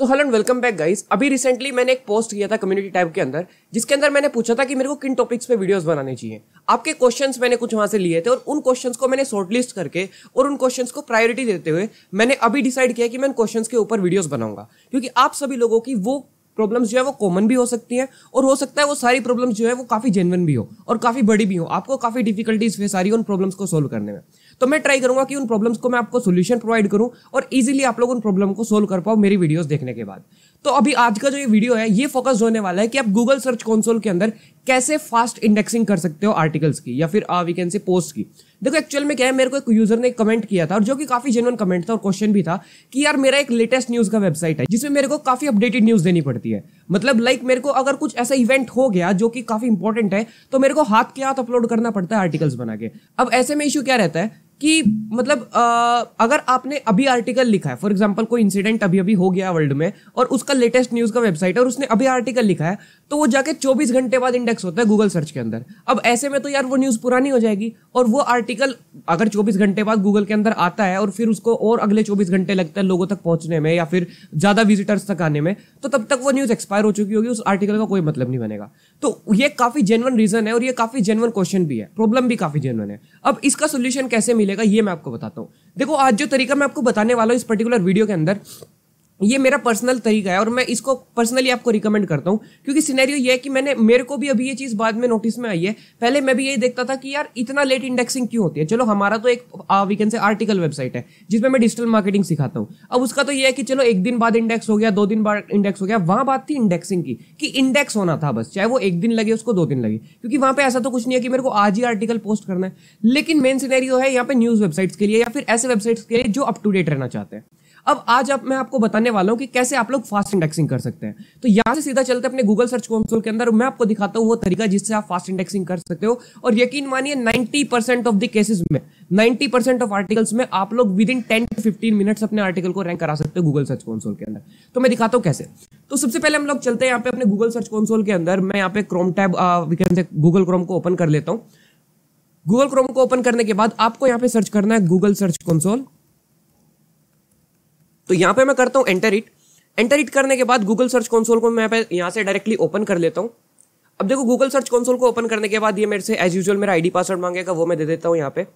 so hello and welcome back guys अभी recently मैंने एक पोस्ट किया था कम्युनिटी टाइप के अंदर जिसके अंदर मैंने पूछा था कि मेरे को किन टॉपिक्स पे वीडियोस बनाने चाहिए आपके क्वेश्चंस मैंने कुछ वहां से लिए थे और उन क्वेश्चंस को मैंने शॉर्ट लिस्ट करके और उन क्वेश्चंस को प्रायोरिटी देते हुए मैंने अभी डिसाइड किया कि मैं उन क्वेश्चन के ऊपर वीडियोज बनाऊंगा क्योंकि आप सभी लोगों की वो प्रॉब्लम्स जो है वो कॉमन भी हो सकती हैं और हो सकता है वो सारी प्रॉब्लम्स जो है वो काफ़ी जेनवन भी हो और काफ़ी बड़ी भी हो आपको काफ़ी डिफिकल्टीज फेस आ रही है उन प्रॉब्लम्स को सोल्व करने में तो मैं ट्राई करूंगा कि उन प्रॉब्लम्स को मैं आपको सोल्यूशन प्रोवाइड करूं और इजीली आप लोग उन प्रॉब्लम को सोल्व कर पाओ मेरी वीडियोस देखने के बाद तो अभी आज का जो ये वीडियो है ये फोकस होने वाला है कि आप गूगल सर्च कंसोल के अंदर कैसे फास्ट इंडेक्सिंग कर सकते हो आर्टिकल्स की या फिर वी कैन से पोस्ट की देखो एक्चुअल में क्या है मेरे को एक यूजर ने कमेंट किया था और जो कि काफी जेनुअन कमेंट था और क्वेश्चन भी था कि यार मेरा एक लेटेस्ट न्यूज का वेबसाइट है जिसमें मेरे को काफी अपडेटेड न्यूज देनी पड़ती है मतलब लाइक like मेरे को अगर कुछ ऐसा इवेंट हो गया जो कि काफी इंपॉर्टेंट है तो मेरे को हाथ के हाथ अपलोड करना पड़ता है आर्टिकल्स बना के अब ऐसे में इशू क्या रहता है कि मतलब आ, अगर आपने अभी आर्टिकल लिखा है फॉर एग्जाम्पल कोई इंसिडेंट अभी अभी हो गया वर्ल्ड में और उसका लेटेस्ट न्यूज़ का वेबसाइट है और उसने अभी आर्टिकल लिखा है तो वो जाके 24 घंटे बाद इंडेक्स होता है गूगल सर्च के अंदर अब ऐसे में तो यार वो न्यूज़ पुरानी हो जाएगी और वो आर्टिकल अगर चौबीस घंटे बाद गूगल के अंदर आता है और फिर उसको और अगले चौबीस घंटे लगता है लोगों तक पहुंचने में या फिर ज़्यादा विजिटर्स तक आने में तो तब तक वो न्यूज़ एक्सपायर हो चुकी होगी उस आर्टिकल का कोई मतलब नहीं बनेगा तो ये काफ़ी जेनवन रीज़न है और ये काफ़ी जेनवन क्वेश्चन भी है प्रॉब्लम भी काफ़ी जेनवन है अब इसका सोल्यूशन कैसे मिले मिलेगा ये मैं आपको बताता हूँ देखो आज जो तरीका मैं आपको बताने वाला हूँ इस पर्टिकुलर वीडियो के अंदर ये मेरा पर्सनल तरीका है और मैं इसको पर्सनली आपको रिकमेंड करता हूँ क्योंकि सिनेरियो ये है कि मैंने मेरे को भी अभी ये चीज़ बाद में नोटिस में आई है पहले मैं भी यही देखता था कि यार इतना लेट इंडेक्सिंग क्यों होती है चलो हमारा तो एक वीकेंड से आर्टिकल वेबसाइट है जिसमें मैं डिजिटल मार्केटिंग सिखाता हूँ अब उसका तो ये है कि चलो एक दिन बाद इंडेक्स हो गया दो दिन बाद इंडेक्स हो गया वहाँ बात थी इंडेक्सिंग की कि इंडेक्स होना था बस चाहे वो एक दिन लगे उसको दो दिन लगे क्योंकि वहाँ पर ऐसा तो कुछ नहीं है कि मेरे को आज ही आर्टिकल पोस्ट करना है लेकिन मेन सिनेरियो है यहाँ पे न्यूज़ वेबसाइट्स के लिए या फिर ऐसे वेबसाइट्स के लिए जो अप टू डेट रहना चाहते हैं अब आज आप मैं आपको बताने वाला हूँ कि कैसे आप लोग फास्ट इंडेक्सिंग कर सकते हैं तो यहाँ से सीधा चलते अपने गूगल सर्च कंसोल के अंदर मैं आपको दिखाता हूँ वो तरीका जिससे आप फास्ट इंडेक्सिंग कर सकते हो और यकीन मानिए 90% ऑफ द केसेस में 90% ऑफ आर्टिकल्स में आप लोग within ten to fifteen minutes अपने आर्टिकल को रैंक करा सकते हो गूगल सर्च कंसोल के अंदर तो मैं दिखाता हूँ कैसे तो सबसे पहले हम लोग चलते हैं यहाँ पे अपने गूगल सर्च कंसोल के अंदर मैं यहाँ पे क्रोम टैब गूगल क्रोम को ओपन कर लेता हूँ गूगल क्रोम को ओपन करने के बाद आपको यहाँ पे सर्च करना है गूगल सर्च कंसोल तो यहाँ पे मैं करता हूँ एंटर इट एंटर इट करने के बाद गूगल सर्च कंसोल को मैं यहाँ से डायरेक्टली ओपन कर लेता हूँ अब देखो गूगल सर्च कंसोल को ओपन करने के बाद ये मेरे से एज यूजल मेरा आईडी पासवर्ड मांगेगा वो मैं दे देता हूँ यहाँ पे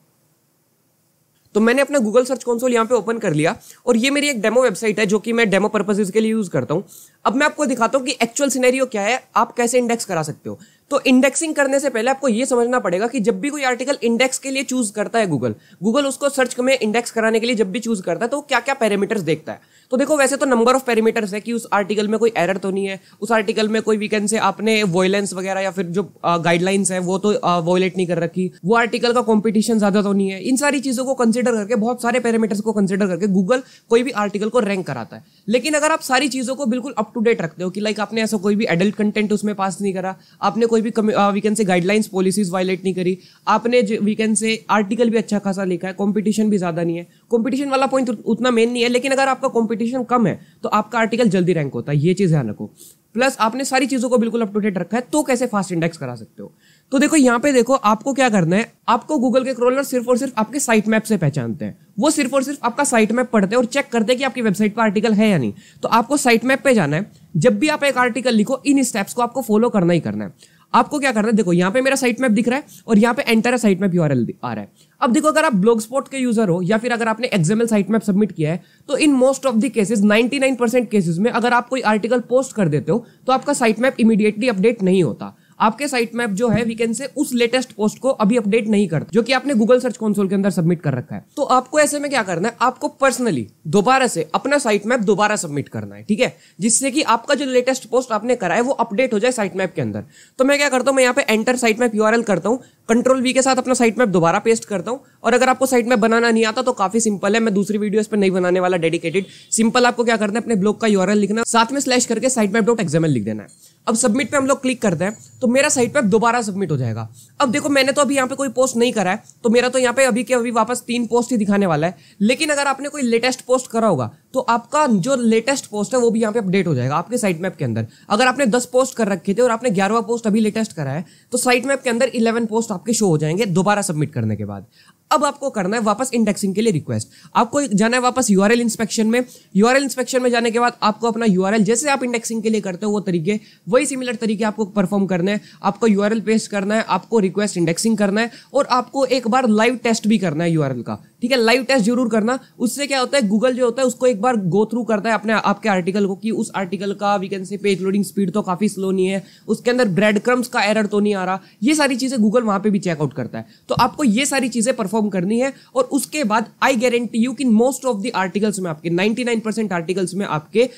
तो मैंने अपना गूगल सर्च कंसोल यहाँ पे ओपन कर लिया और ये मेरी एक डेमो वेबसाइट है जो कि मैं डेमो पर्पजेज के लिए यूज़ करता हूँ अब मैं आपको दिखाता हूँ कि एक्चुअल सिनेरियो क्या है आप कैसे इंडेक्स करा सकते हो तो इंडेक्सिंग करने से पहले आपको ये समझना पड़ेगा कि जब भी कोई आर्टिकल इंडेक्स के लिए चूज करता है गूगल गूगल उसको सर्च में इंडेक्स कराने के लिए जब भी चूज करता है तो क्या क्या पैरामीटर्स देखता है तो देखो वैसे तो नंबर ऑफ पैरामीटर्स है कि उस आर्टिकल में कोई एरर तो नहीं है उस आर्टिकल में कोई वीकेंड से आपने वॉयलेंस वगैरह या फिर जो गाइडलाइंस है वो तो वॉयलेट नहीं कर रखी वो आर्टिकल का कॉम्पिटिशन ज्यादा तो नहीं है इन सारी चीजों को कंसिडर करके बहुत सारे पैरामीटर्स को कंसिडर करके गूगल कोई भी आर्टिकल को रैंक कराता है लेकिन अगर आप सारी चीजों को बिल्कुल अप टू डेट रखते हो कि लाइक आपने ऐसा कोई भी एडल्ट कंटेंट उसमें पास नहीं करा आपने कोई भी वीकेंड से गाइडलाइंस पॉलिसीज वायलेट नहीं करी आपने वीकेंड से आर्टिकल भी अच्छा खासा लिखा है कॉम्पिटिशन भी ज्यादा नहीं है कॉम्पिटिशन वाला पॉइंट उतना मेन नहीं है लेकिन अगर आपका कॉम्पिटिशन कॉम्पिटिशन कम है तो आपका आर्टिकल जल्दी रैंक होता है ये चीज़ ध्यान रखो प्लस आपने सारी चीज़ों को बिल्कुल अप टू डेट रखा है तो कैसे फास्ट इंडेक्स करा सकते हो तो देखो यहाँ पे देखो आपको क्या करना है आपको गूगल के क्रोलर सिर्फ और सिर्फ आपके साइट मैप से पहचानते हैं वो सिर्फ और सिर्फ आपका साइट मैप पढ़ते हैं और चेक करते हैं कि आपकी वेबसाइट पर आर्टिकल है या नहीं तो आपको साइट मैप पे जाना है जब भी आप एक आर्टिकल लिखो इन स्टेप्स को आपको फॉलो करना ही करना है आपको क्या करना है देखो यहाँ पे मेरा साइट मैप दिख रहा है और यहाँ पे एंटर साइट मैप यू आ रहा है अब देखो अगर आप ब्लॉग स्पॉट के यूजर हो या फिर अगर आपने एग्जामल साइट मैप सबमिट किया है तो in most of the cases 99% cases में अगर आप कोई आर्टिकल पोस्ट कर देते हो तो आपका साइट मैप इमीडिएटली अपडेट नहीं होता आपके साइट मैप जो है कैन से उस लेटेस्ट पोस्ट को अभी अपडेट नहीं करता जो कि आपने गूगल सर्च कंसोल के अंदर सबमिट कर रखा है तो आपको ऐसे में क्या करना है आपको पर्सनली दोबारा से अपना साइट मैप दोबारा सबमिट करना है ठीक है जिससे कि आपका जो लेटेस्ट पोस्ट आपने करा है वो अपडेट हो जाए साइट मैप के अंदर तो मैं क्या करता हूं मैं यहाँ पे एंटर साइट मैप यू करता हूँ कंट्रोल वी के साथ अपना साइट मैप दोबारा पेस्ट करता हूँ और अगर आपको साइट मैप बनाना नहीं आता तो काफी सिंपल है मैं दूसरी वीडियो इस पर नहीं बनाने वाला डेडिकेटेड सिंपल आपको क्या करना है अपने ब्लॉग का यू लिखना साथ में स्लैश करके साइट मैप डॉट एक्सएमएल लिख देना है अब सबमिट पे हम लोग क्लिक करते हैं तो मेरा साइट पे दोबारा सबमिट हो जाएगा अब देखो मैंने तो अभी यहाँ पे कोई पोस्ट नहीं करा है तो मेरा तो यहाँ पे अभी के अभी वापस तीन पोस्ट ही दिखाने वाला है लेकिन अगर आपने कोई लेटेस्ट पोस्ट करा होगा तो आपका जो लेटेस्ट पोस्ट है वो भी यहाँ पे अपडेट हो जाएगा आपके साइट मैप के अंदर अगर आपने दस पोस्ट कर रखे थे और आपने ग्यारहवा पोस्ट अभी लेटेस्ट करा है तो साइट मैप के अंदर इलेवन पोस्ट आपके शो हो जाएंगे दोबारा सबमिट करने के बाद अब आपको करना है वापस इंडेक्सिंग के लिए रिक्वेस्ट आपको जाना है वापस यूआरएल इंस्पेक्शन में यूआरएल इंस्पेक्शन में जाने के बाद आपको अपना यूआरएल जैसे आप इंडेक्सिंग के लिए करते हो वो तरीके वही सिमिलर तरीके आपको परफॉर्म करना है आपको यू पेस्ट करना है आपको रिक्वेस्ट इंडेक्सिंग करना है और आपको एक बार लाइव टेस्ट भी करना है यू का ठीक है लाइव टेस्ट जरूर करना उससे क्या होता है गूगल जो होता है उसको एक बार गो थ्रू करता है अपने आपके आर्टिकल को कि उस आर्टिकल का we can say page loading speed तो काफी स्लो नहीं है उसके अंदर ब्रेड क्रम्स का एरर तो नहीं आ रहा ये सारी चीजें गूगल वहां पे भी चेकआउट करता है तो आपको ये सारी चीजें परफॉर्म परफॉर्म करनी है और उसके बाद आई गारंटी यू कि मोस्ट ऑफ द आर्टिकल्स में आपके 99% परसेंट आर्टिकल्स में आपके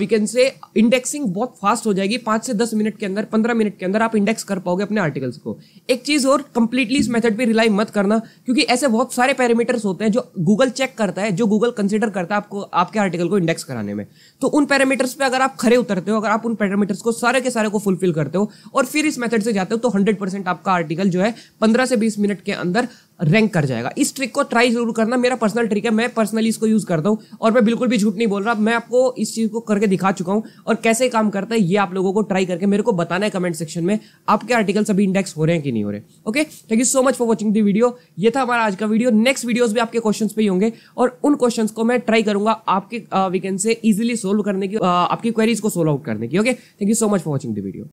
वी कैन से इंडेक्सिंग बहुत फास्ट हो जाएगी पांच से दस मिनट के अंदर पंद्रह मिनट के अंदर आप इंडेक्स कर पाओगे अपने आर्टिकल्स को एक चीज और कंप्लीटली इस मेथड पर रिलाई मत करना क्योंकि ऐसे बहुत सारे पैरामीटर्स होते हैं जो गूगल चेक करता है जो गूगल कंसिडर करता है आपको आपके आर्टिकल को इंडेक्स कराने में तो उन पैरामीटर्स पर अगर आप खरे उतरते हो अगर आप उन पैरामीटर्स को सारे के सारे को फुलफिल करते हो और फिर इस मेथड से जाते हो तो हंड्रेड आपका आर्टिकल जो है पंद्रह से बीस मिनट के अंदर रैंक कर जाएगा इस ट्रिक को ट्राई जरूर करना मेरा पर्सनल ट्रिक है मैं पर्सनली इसको यूज़ करता हूँ और मैं बिल्कुल भी झूठ नहीं बोल रहा मैं आपको इस चीज़ को करके दिखा चुका हूँ और कैसे काम करता है ये आप लोगों को ट्राई करके मेरे को बताना है कमेंट सेक्शन में आपके आर्टिकल सभी इंडेक्स हो रहे हैं कि नहीं हो रहे okay thank you so much for watching the video ये था हमारा आज का वीडियो नेक्स्ट वीडियोज भी आपके क्वेश्चन पे होंगे और उन क्वेश्चन को मैं ट्राई करूंगा आपके वीकेंड uh, से इजिली सोल्व करने की uh, आपकी क्वेरीज को सोल्व आउट करने की okay thank you so much for watching the video